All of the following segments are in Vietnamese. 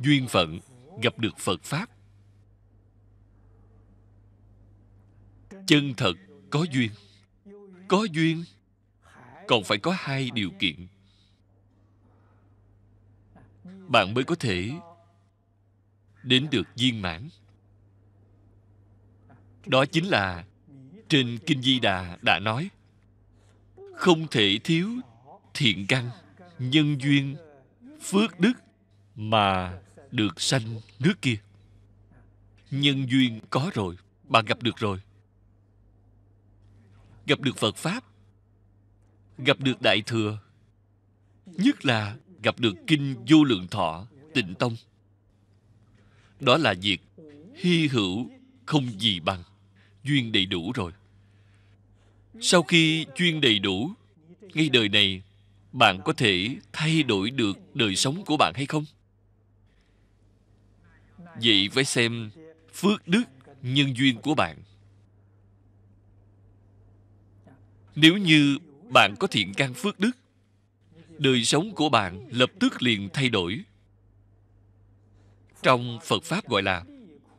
duyên phận gặp được phật pháp chân thật có duyên có duyên còn phải có hai điều kiện bạn mới có thể đến được viên mãn đó chính là trên kinh di đà đã nói không thể thiếu thiện căn nhân duyên phước đức mà được sanh nước kia nhân duyên có rồi bạn gặp được rồi gặp được phật pháp gặp được đại thừa nhất là gặp được kinh vô lượng thọ tịnh tông đó là việc hy hữu không gì bằng duyên đầy đủ rồi sau khi duyên đầy đủ ngay đời này bạn có thể thay đổi được đời sống của bạn hay không vậy phải xem phước đức nhân duyên của bạn nếu như bạn có thiện căn phước đức đời sống của bạn lập tức liền thay đổi trong phật pháp gọi là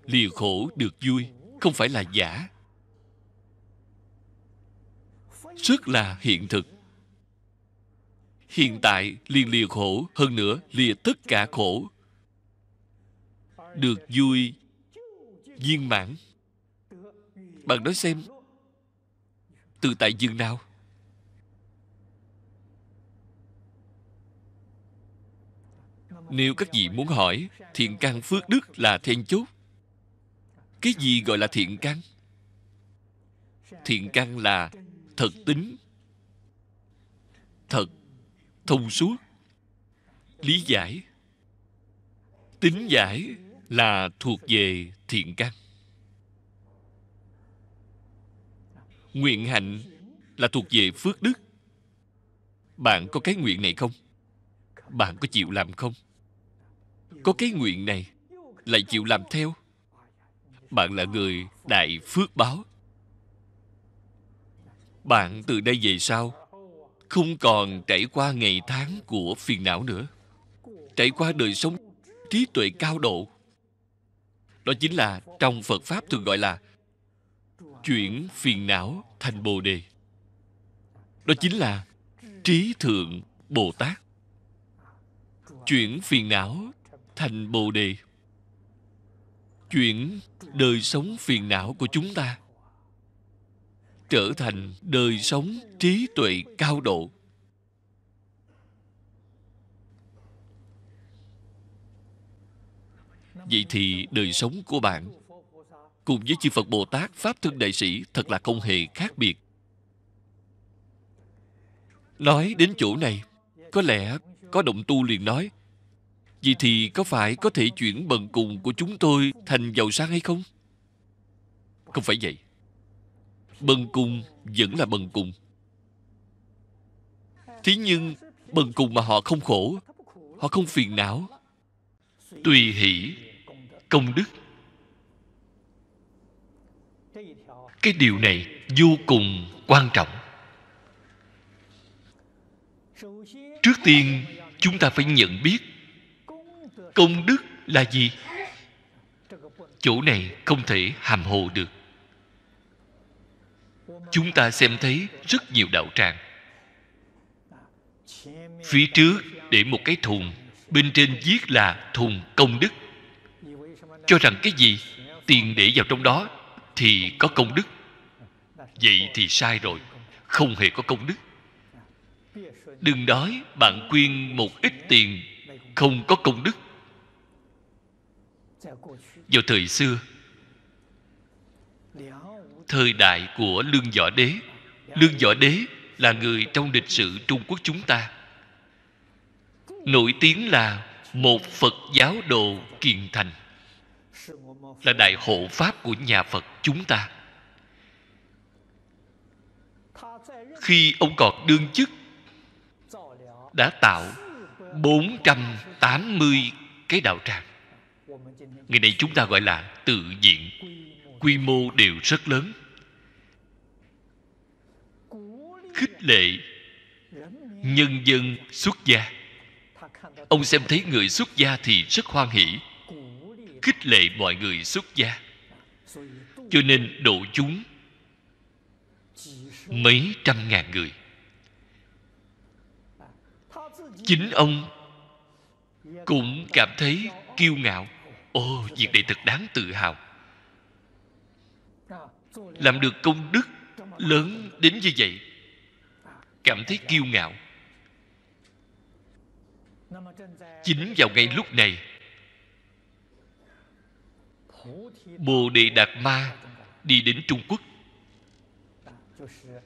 lìa khổ được vui không phải là giả rất là hiện thực hiện tại liền lìa khổ hơn nữa lìa tất cả khổ được vui viên mãn bạn nói xem từ tại dương nào nếu các vị muốn hỏi thiện căn phước đức là then chốt cái gì gọi là thiện căn thiện căn là thật tính thật thông suốt lý giải tính giải là thuộc về thiện căn nguyện hạnh là thuộc về phước đức bạn có cái nguyện này không bạn có chịu làm không có cái nguyện này lại chịu làm theo bạn là người đại phước báo bạn từ đây về sau không còn trải qua ngày tháng của phiền não nữa trải qua đời sống trí tuệ cao độ đó chính là trong Phật Pháp thường gọi là chuyển phiền não thành Bồ Đề. Đó chính là trí thượng Bồ Tát. Chuyển phiền não thành Bồ Đề. Chuyển đời sống phiền não của chúng ta trở thành đời sống trí tuệ cao độ vậy thì đời sống của bạn cùng với chư phật bồ tát pháp thân đại sĩ thật là không hề khác biệt nói đến chỗ này có lẽ có động tu liền nói vậy thì có phải có thể chuyển bần cùng của chúng tôi thành giàu sang hay không không phải vậy bần cùng vẫn là bần cùng thế nhưng bần cùng mà họ không khổ họ không phiền não tùy hỷ công đức cái điều này vô cùng quan trọng trước tiên chúng ta phải nhận biết công đức là gì chỗ này không thể hàm hồ được chúng ta xem thấy rất nhiều đạo tràng phía trước để một cái thùng bên trên viết là thùng công đức cho rằng cái gì tiền để vào trong đó thì có công đức vậy thì sai rồi không hề có công đức đừng nói bạn quyên một ít tiền không có công đức vào thời xưa thời đại của lương võ đế lương võ đế là người trong lịch sử trung quốc chúng ta nổi tiếng là một phật giáo đồ kiền thành là đại hộ pháp của nhà phật chúng ta khi ông còn đương chức đã tạo 480 cái đạo tràng Ngày nay chúng ta gọi là tự diện Quy mô đều rất lớn Khích lệ Nhân dân xuất gia Ông xem thấy người xuất gia thì rất hoan hỷ khích lệ mọi người xuất gia cho nên độ chúng mấy trăm ngàn người chính ông cũng cảm thấy kiêu ngạo ô việc này thật đáng tự hào làm được công đức lớn đến như vậy cảm thấy kiêu ngạo chính vào ngay lúc này bồ đề đạt ma đi đến trung quốc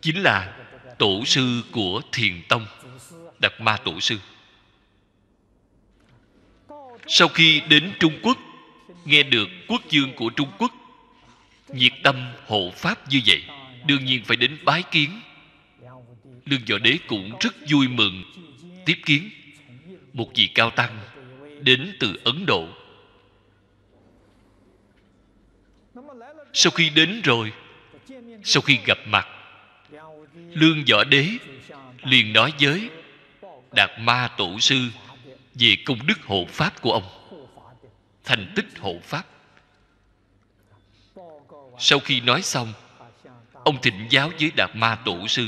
chính là tổ sư của thiền tông đạt ma tổ sư sau khi đến trung quốc nghe được quốc dương của trung quốc nhiệt tâm hộ pháp như vậy đương nhiên phải đến bái kiến lương võ đế cũng rất vui mừng tiếp kiến một vị cao tăng đến từ ấn độ sau khi đến rồi sau khi gặp mặt lương võ đế liền nói với đạt ma tổ sư về công đức hộ pháp của ông thành tích hộ pháp sau khi nói xong ông thịnh giáo với đạt ma tổ sư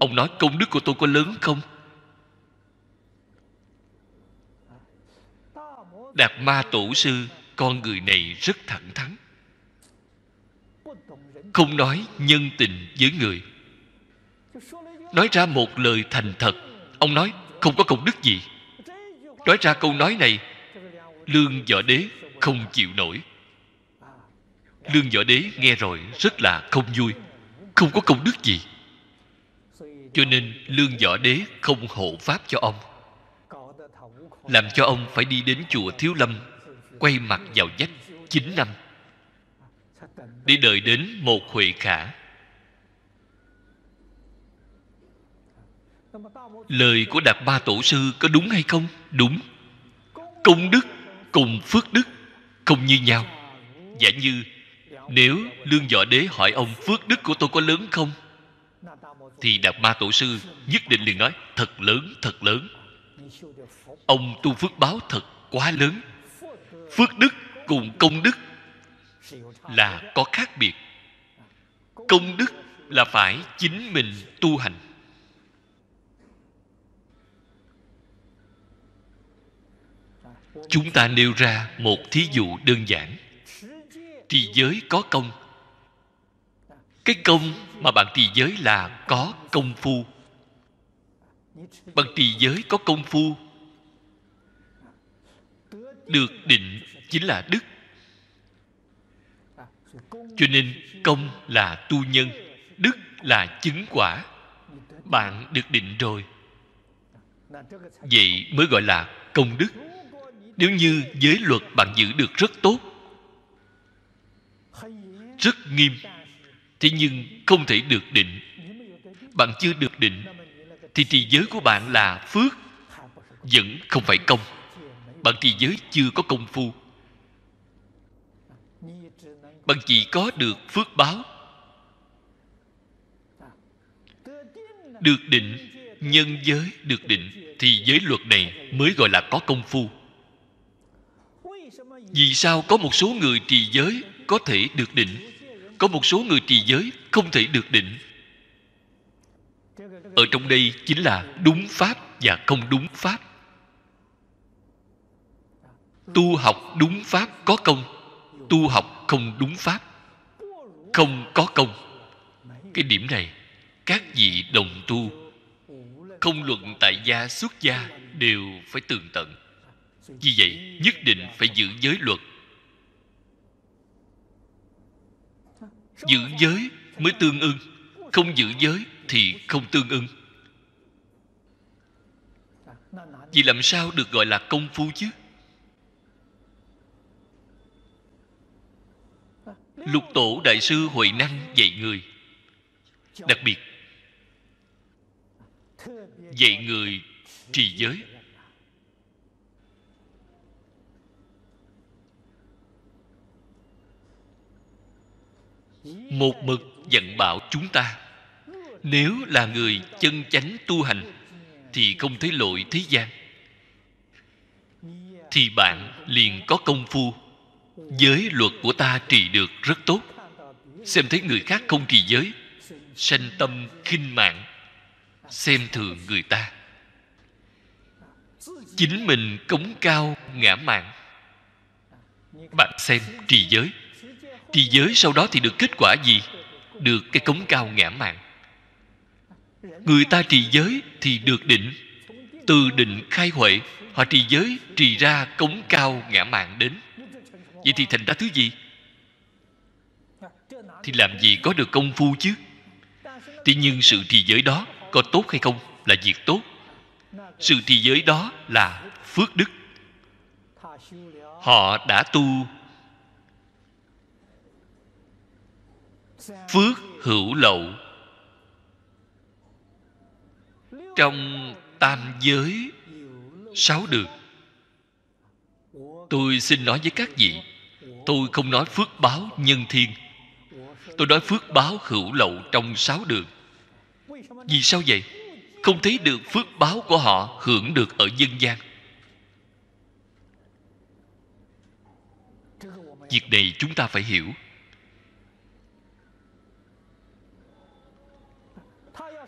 ông nói công đức của tôi có lớn không đạt ma tổ sư con người này rất thẳng thắn không nói nhân tình với người nói ra một lời thành thật ông nói không có công đức gì nói ra câu nói này lương võ đế không chịu nổi lương võ đế nghe rồi rất là không vui không có công đức gì cho nên lương võ đế không hộ pháp cho ông làm cho ông phải đi đến chùa thiếu lâm quay mặt vào vách chín năm đi đợi đến một huệ khả lời của đạt ba tổ sư có đúng hay không đúng công đức cùng phước đức không như nhau giả như nếu lương võ đế hỏi ông phước đức của tôi có lớn không thì đạt ma tổ sư nhất định liền nói thật lớn thật lớn ông tu phước báo thật quá lớn phước đức cùng công đức là có khác biệt công đức là phải chính mình tu hành chúng ta nêu ra một thí dụ đơn giản trì giới có công cái công mà bạn trì giới là có công phu bạn trì giới có công phu được định chính là đức cho nên công là tu nhân đức là chứng quả bạn được định rồi vậy mới gọi là công đức nếu như giới luật bạn giữ được rất tốt rất nghiêm thế nhưng không thể được định bạn chưa được định thì trì giới của bạn là phước vẫn không phải công bạn trì giới chưa có công phu bằng chỉ có được phước báo được định nhân giới được định thì giới luật này mới gọi là có công phu vì sao có một số người trì giới có thể được định có một số người trì giới không thể được định ở trong đây chính là đúng pháp và không đúng pháp tu học đúng pháp có công tu học không đúng pháp không có công cái điểm này các vị đồng tu không luận tại gia xuất gia đều phải tường tận vì vậy nhất định phải giữ giới luật giữ giới mới tương ưng không giữ giới thì không tương ưng vì làm sao được gọi là công phu chứ lục tổ đại sư huệ năng dạy người đặc biệt dạy người trì giới một mực dặn bảo chúng ta nếu là người chân chánh tu hành thì không thấy lỗi thế gian thì bạn liền có công phu giới luật của ta trì được rất tốt xem thấy người khác không trì giới sanh tâm khinh mạng xem thường người ta chính mình cống cao ngã mạng bạn xem trì giới trì giới sau đó thì được kết quả gì được cái cống cao ngã mạng người ta trì giới thì được định từ định khai huệ họ trì giới trì ra cống cao ngã mạng đến vậy thì thành ra thứ gì thì làm gì có được công phu chứ tuy nhiên sự trì giới đó có tốt hay không là việc tốt sự trì giới đó là phước đức họ đã tu phước hữu lậu trong tam giới sáu được tôi xin nói với các vị tôi không nói phước báo nhân thiên tôi nói phước báo hữu lậu trong sáu đường vì sao vậy không thấy được phước báo của họ hưởng được ở dân gian việc này chúng ta phải hiểu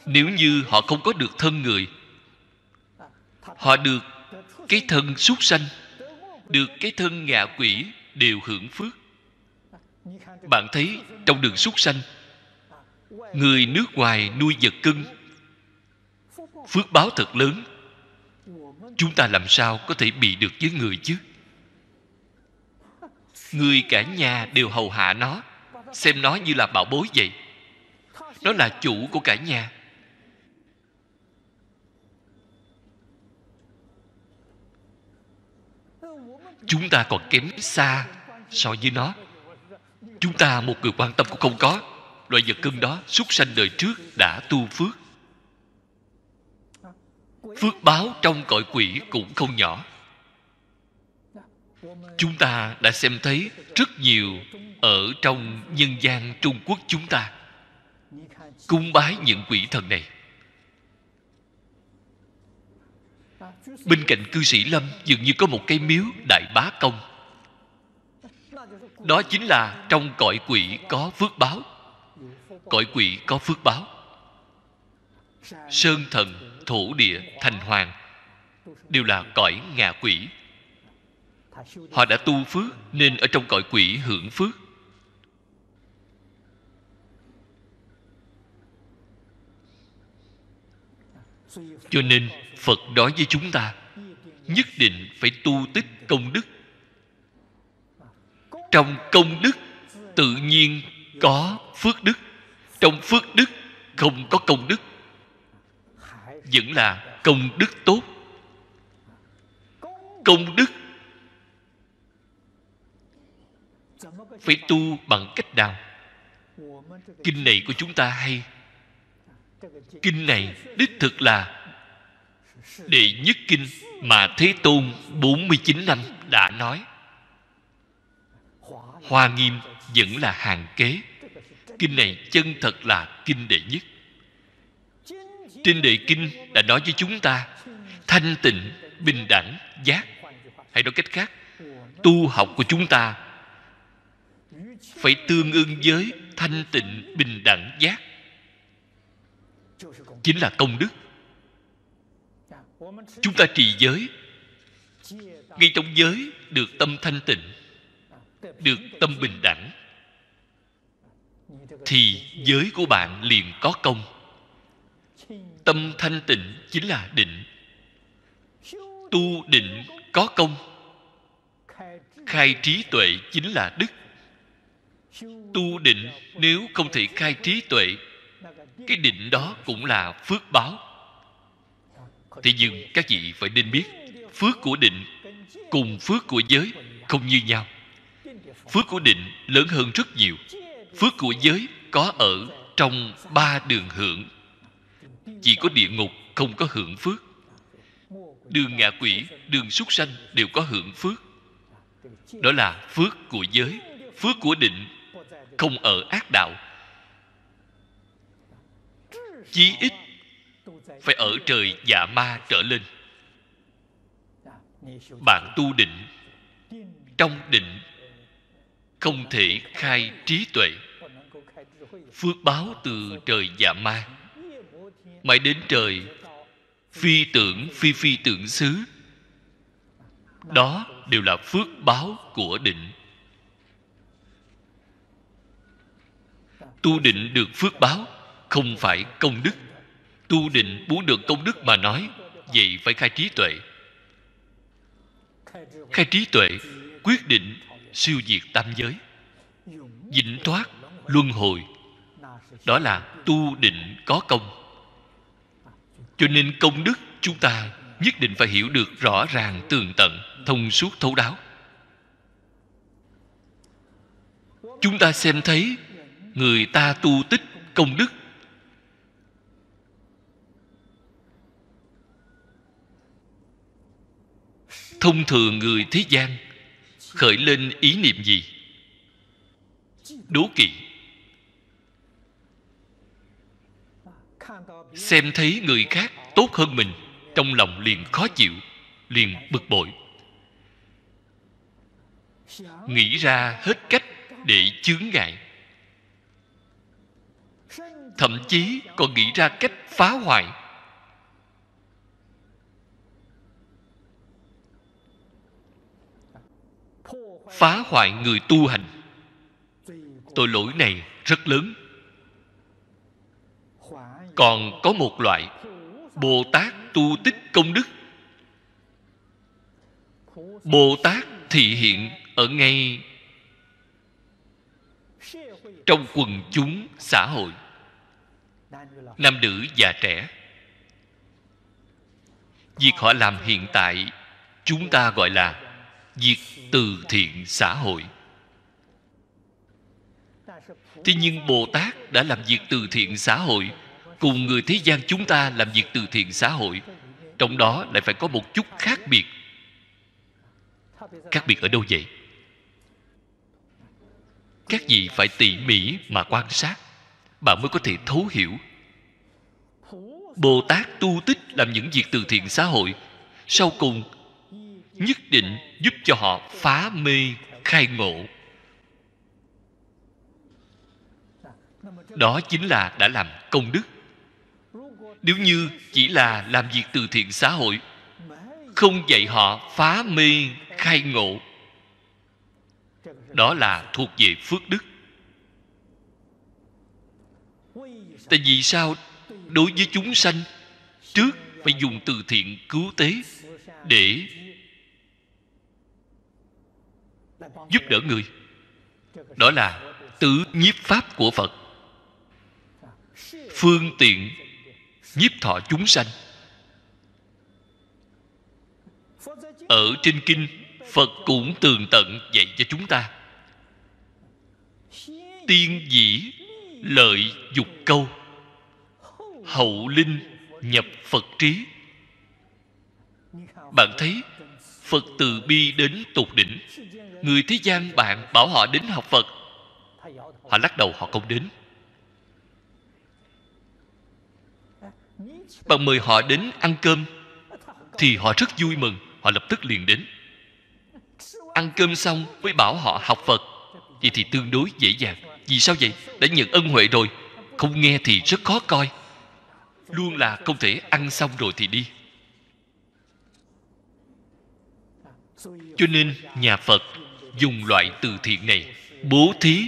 nếu như họ không có được thân người họ được cái thân súc sanh được cái thân ngạ quỷ đều hưởng phước bạn thấy trong đường súc sanh người nước ngoài nuôi vật cưng phước báo thật lớn chúng ta làm sao có thể bị được với người chứ người cả nhà đều hầu hạ nó xem nó như là bảo bối vậy nó là chủ của cả nhà chúng ta còn kém xa so với nó chúng ta một người quan tâm cũng không có loại vật cưng đó súc sanh đời trước đã tu phước phước báo trong cõi quỷ cũng không nhỏ chúng ta đã xem thấy rất nhiều ở trong nhân gian trung quốc chúng ta cung bái những quỷ thần này bên cạnh cư sĩ lâm dường như có một cái miếu đại bá công đó chính là trong cõi quỷ có phước báo cõi quỷ có phước báo sơn thần thổ địa thành hoàng đều là cõi ngạ quỷ họ đã tu phước nên ở trong cõi quỷ hưởng phước cho nên phật nói với chúng ta nhất định phải tu tích công đức trong công đức tự nhiên có phước đức trong phước đức không có công đức vẫn là công đức tốt công đức phải tu bằng cách nào kinh này của chúng ta hay kinh này đích thực là đệ nhất kinh mà thế tôn 49 năm đã nói hoa nghiêm vẫn là hàng kế kinh này chân thật là kinh đệ nhất trên đệ kinh đã nói với chúng ta thanh tịnh bình đẳng giác hay nói cách khác tu học của chúng ta phải tương ưng với thanh tịnh bình đẳng giác chính là công đức chúng ta trì giới ngay trong giới được tâm thanh tịnh được tâm bình đẳng thì giới của bạn liền có công tâm thanh tịnh chính là định tu định có công khai trí tuệ chính là đức tu định nếu không thể khai trí tuệ cái định đó cũng là phước báo thế nhưng các vị phải nên biết phước của định cùng phước của giới không như nhau phước của định lớn hơn rất nhiều phước của giới có ở trong ba đường hưởng chỉ có địa ngục không có hưởng phước đường ngạ quỷ đường súc sanh đều có hưởng phước đó là phước của giới phước của định không ở ác đạo chí ít phải ở trời dạ ma trở lên bạn tu định trong định không thể khai trí tuệ phước báo từ trời dạ ma mãi đến trời phi tưởng phi phi tưởng xứ đó đều là phước báo của định tu định được phước báo không phải công đức tu định muốn được công đức mà nói vậy phải khai trí tuệ khai trí tuệ quyết định siêu diệt tam giới vĩnh thoát luân hồi đó là tu định có công cho nên công đức chúng ta nhất định phải hiểu được rõ ràng tường tận thông suốt thấu đáo chúng ta xem thấy người ta tu tích công đức thông thường người thế gian khởi lên ý niệm gì đố kỵ xem thấy người khác tốt hơn mình trong lòng liền khó chịu liền bực bội nghĩ ra hết cách để chướng ngại thậm chí còn nghĩ ra cách phá hoại phá hoại người tu hành tội lỗi này rất lớn còn có một loại bồ tát tu tích công đức bồ tát thị hiện ở ngay trong quần chúng xã hội nam nữ già trẻ việc họ làm hiện tại chúng ta gọi là việc từ thiện xã hội thế nhưng bồ tát đã làm việc từ thiện xã hội cùng người thế gian chúng ta làm việc từ thiện xã hội trong đó lại phải có một chút khác biệt khác biệt ở đâu vậy các vị phải tỉ mỉ mà quan sát bạn mới có thể thấu hiểu bồ tát tu tích làm những việc từ thiện xã hội sau cùng nhất định giúp cho họ phá mê khai ngộ đó chính là đã làm công đức nếu như chỉ là làm việc từ thiện xã hội không dạy họ phá mê khai ngộ đó là thuộc về phước đức tại vì sao đối với chúng sanh trước phải dùng từ thiện cứu tế để giúp đỡ người đó là tứ nhiếp pháp của phật phương tiện nhiếp thọ chúng sanh ở trên kinh phật cũng tường tận dạy cho chúng ta tiên dĩ lợi dục câu hậu linh nhập phật trí bạn thấy phật từ bi đến tột đỉnh người thế gian bạn bảo họ đến học phật họ lắc đầu họ không đến bạn mời họ đến ăn cơm thì họ rất vui mừng họ lập tức liền đến ăn cơm xong mới bảo họ học phật vậy thì tương đối dễ dàng vì sao vậy đã nhận ân huệ rồi không nghe thì rất khó coi luôn là không thể ăn xong rồi thì đi cho nên nhà phật dùng loại từ thiện này bố thí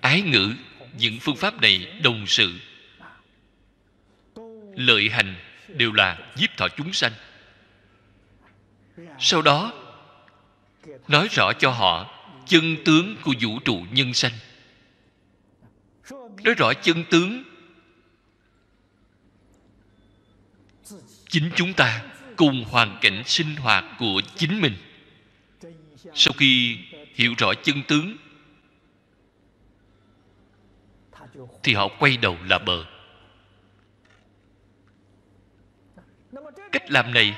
ái ngữ những phương pháp này đồng sự lợi hành đều là giúp thọ chúng sanh sau đó nói rõ cho họ chân tướng của vũ trụ nhân sanh nói rõ chân tướng chính chúng ta cùng hoàn cảnh sinh hoạt của chính mình sau khi hiểu rõ chân tướng thì họ quay đầu là bờ cách làm này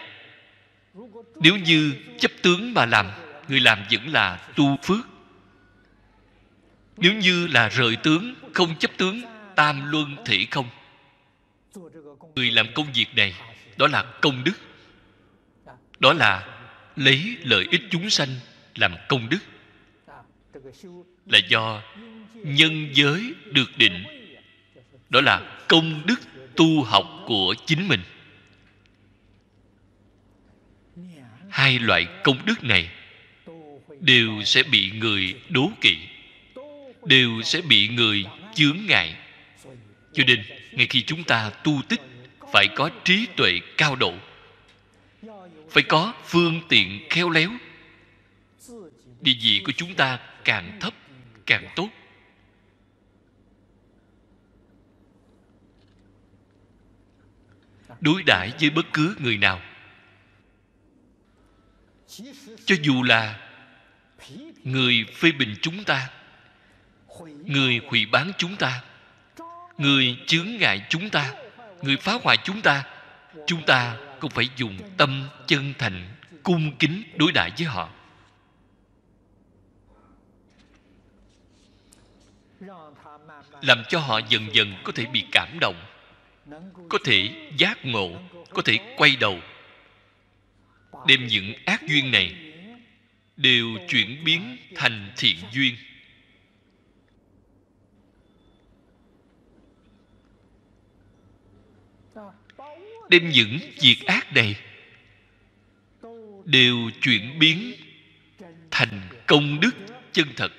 nếu như chấp tướng mà làm người làm vẫn là tu phước nếu như là rời tướng không chấp tướng tam luân thể không người làm công việc này đó là công đức đó là lấy lợi ích chúng sanh làm công đức là do nhân giới được định đó là công đức tu học của chính mình hai loại công đức này đều sẽ bị người đố kỵ đều sẽ bị người chướng ngại cho nên ngay khi chúng ta tu tích phải có trí tuệ cao độ phải có phương tiện khéo léo địa vị của chúng ta càng thấp càng tốt đối đãi với bất cứ người nào cho dù là người phê bình chúng ta người hủy bán chúng ta người chướng ngại chúng ta người phá hoại chúng ta chúng ta cũng phải dùng tâm chân thành cung kính đối đãi với họ làm cho họ dần dần có thể bị cảm động có thể giác ngộ có thể quay đầu đem những ác duyên này đều chuyển biến thành thiện duyên đem những việc ác này đều chuyển biến thành công đức chân thật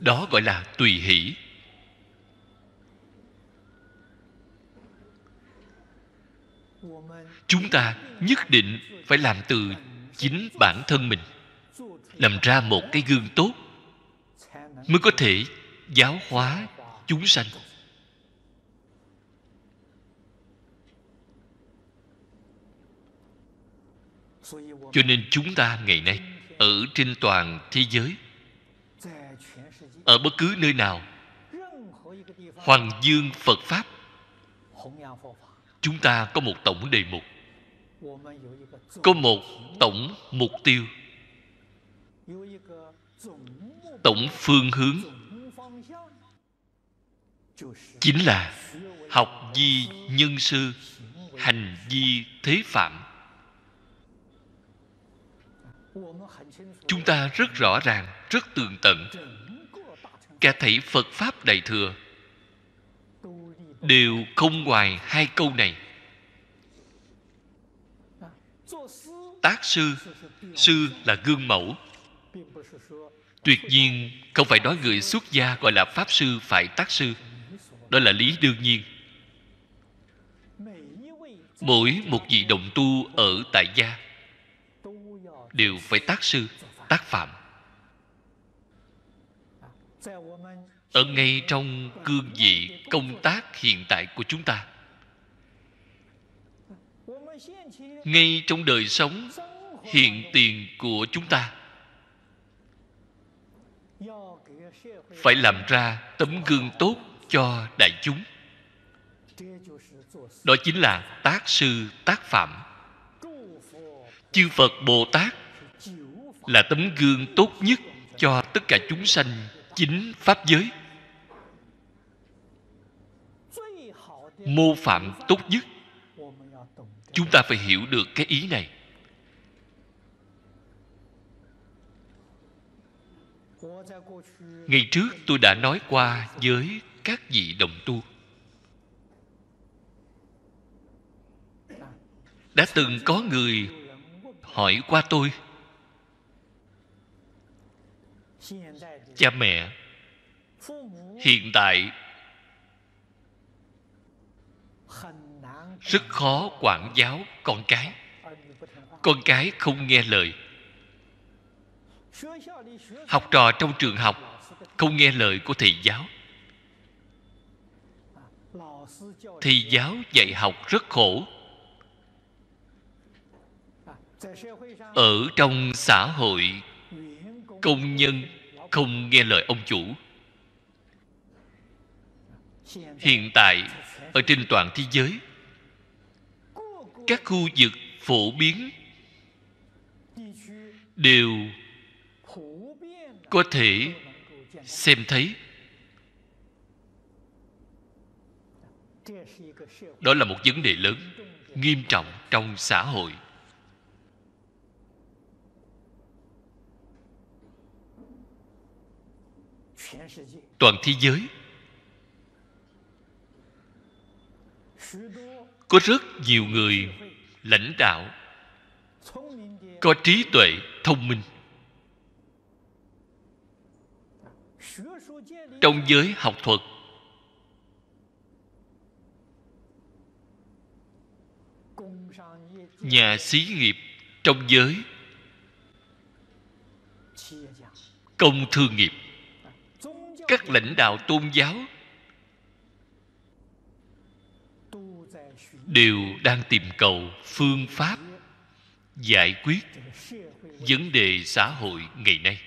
đó gọi là tùy hỷ chúng ta nhất định phải làm từ chính bản thân mình làm ra một cái gương tốt mới có thể giáo hóa chúng sanh cho nên chúng ta ngày nay ở trên toàn thế giới ở bất cứ nơi nào hoàng dương phật pháp chúng ta có một tổng đề mục có một tổng mục tiêu tổng phương hướng chính là học di nhân sư hành di thế phạm chúng ta rất rõ ràng rất tường tận cả thảy phật pháp đại thừa đều không ngoài hai câu này tác sư sư là gương mẫu tuyệt nhiên không phải nói người xuất gia gọi là pháp sư phải tác sư đó là lý đương nhiên mỗi một vị đồng tu ở tại gia đều phải tác sư tác phạm ở ngay trong cương vị công tác hiện tại của chúng ta ngay trong đời sống hiện tiền của chúng ta phải làm ra tấm gương tốt cho đại chúng đó chính là tác sư tác phạm chư phật bồ tát là tấm gương tốt nhất cho tất cả chúng sanh chính pháp giới mô phạm tốt nhất chúng ta phải hiểu được cái ý này ngày trước tôi đã nói qua với các vị đồng tu đã từng có người hỏi qua tôi cha mẹ hiện tại rất khó quản giáo con cái con cái không nghe lời học trò trong trường học không nghe lời của thầy giáo thầy giáo dạy học rất khổ ở trong xã hội công nhân không nghe lời ông chủ hiện tại ở trên toàn thế giới các khu vực phổ biến đều có thể xem thấy đó là một vấn đề lớn nghiêm trọng trong xã hội toàn thế giới có rất nhiều người lãnh đạo có trí tuệ thông minh trong giới học thuật nhà xí nghiệp trong giới công thương nghiệp các lãnh đạo tôn giáo đều đang tìm cầu phương pháp giải quyết vấn đề xã hội ngày nay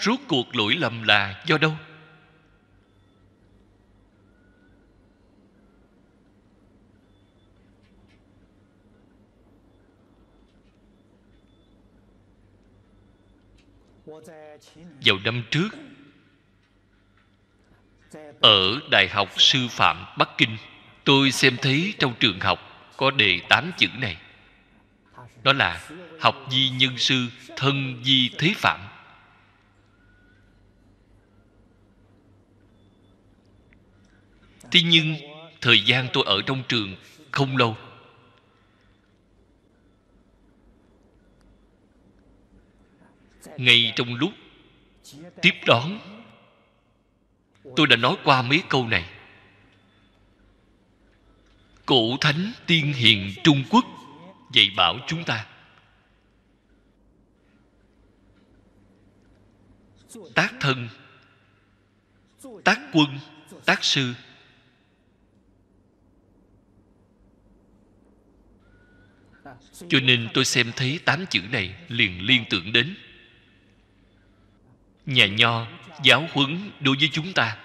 rốt cuộc lỗi lầm là do đâu vào năm trước ở đại học sư phạm bắc kinh tôi xem thấy trong trường học có đề tám chữ này đó là học di nhân sư thân di thế phạm thế nhưng thời gian tôi ở trong trường không lâu ngay trong lúc tiếp đón tôi đã nói qua mấy câu này cổ thánh tiên hiền trung quốc dạy bảo chúng ta tác thân tác quân tác sư cho nên tôi xem thấy tám chữ này liền liên tưởng đến nhà nho giáo huấn đối với chúng ta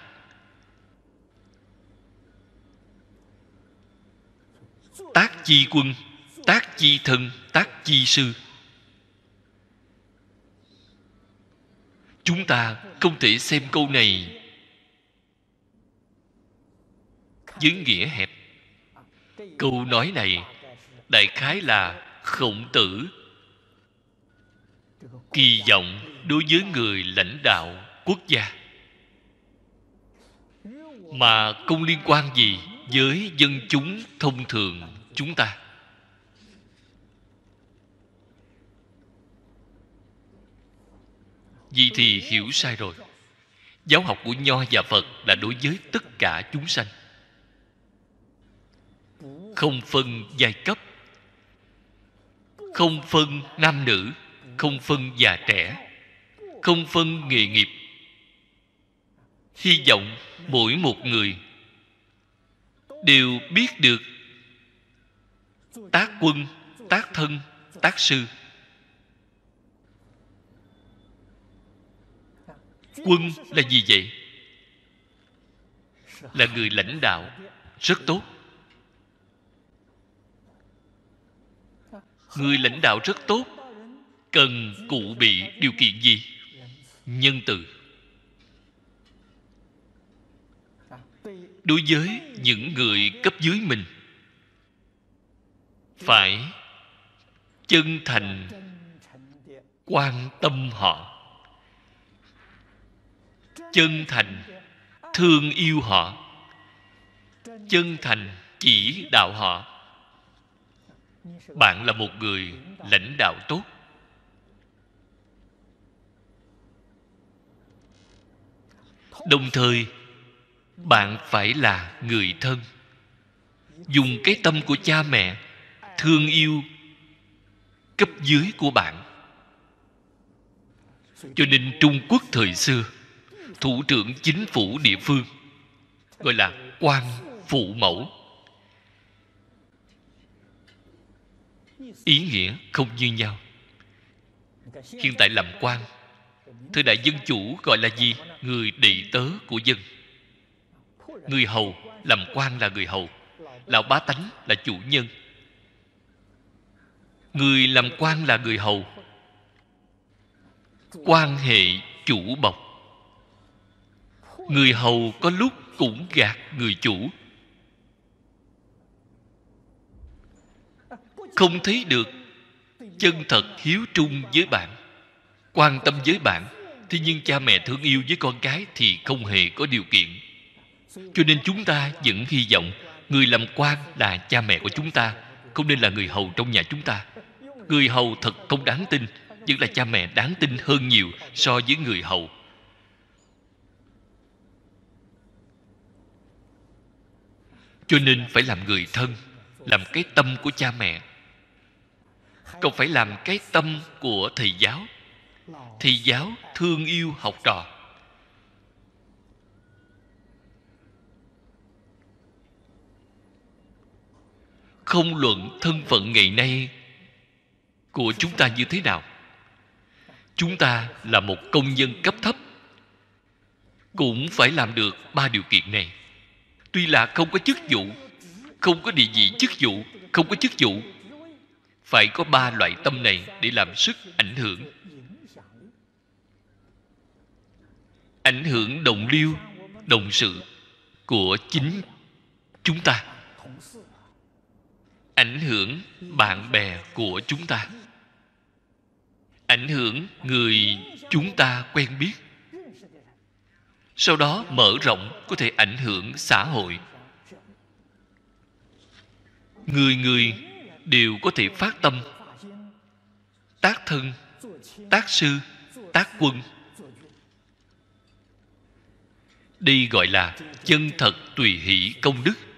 tác chi quân tác chi thân tác chi sư chúng ta không thể xem câu này với nghĩa hẹp câu nói này đại khái là khổng tử kỳ vọng đối với người lãnh đạo quốc gia mà không liên quan gì với dân chúng thông thường chúng ta vì thì hiểu sai rồi giáo học của nho và phật là đối với tất cả chúng sanh không phân giai cấp không phân nam nữ không phân già trẻ không phân nghề nghiệp hy vọng mỗi một người đều biết được tác quân tác thân tác sư quân là gì vậy là người lãnh đạo rất tốt người lãnh đạo rất tốt cần cụ bị điều kiện gì nhân từ đối với những người cấp dưới mình phải chân thành quan tâm họ chân thành thương yêu họ chân thành chỉ đạo họ bạn là một người lãnh đạo tốt đồng thời bạn phải là người thân dùng cái tâm của cha mẹ thương yêu cấp dưới của bạn cho nên trung quốc thời xưa thủ trưởng chính phủ địa phương gọi là quan phụ mẫu ý nghĩa không như nhau hiện tại làm quan thưa đại dân chủ gọi là gì người đệ tớ của dân người hầu làm quan là người hầu lão bá tánh là chủ nhân người làm quan là người hầu quan hệ chủ bộc người hầu có lúc cũng gạt người chủ không thấy được chân thật hiếu trung với bạn quan tâm với bạn thế nhưng cha mẹ thương yêu với con cái thì không hề có điều kiện cho nên chúng ta vẫn hy vọng người làm quan là cha mẹ của chúng ta không nên là người hầu trong nhà chúng ta người hầu thật không đáng tin nhưng là cha mẹ đáng tin hơn nhiều so với người hầu cho nên phải làm người thân làm cái tâm của cha mẹ còn phải làm cái tâm của thầy giáo thì giáo thương yêu học trò không luận thân phận ngày nay của chúng ta như thế nào chúng ta là một công nhân cấp thấp cũng phải làm được ba điều kiện này tuy là không có chức vụ không có địa vị chức vụ không có chức vụ phải có ba loại tâm này để làm sức ảnh hưởng ảnh hưởng đồng liêu đồng sự của chính chúng ta ảnh hưởng bạn bè của chúng ta ảnh hưởng người chúng ta quen biết sau đó mở rộng có thể ảnh hưởng xã hội người người đều có thể phát tâm tác thân tác sư tác quân đây gọi là chân thật tùy hỷ công đức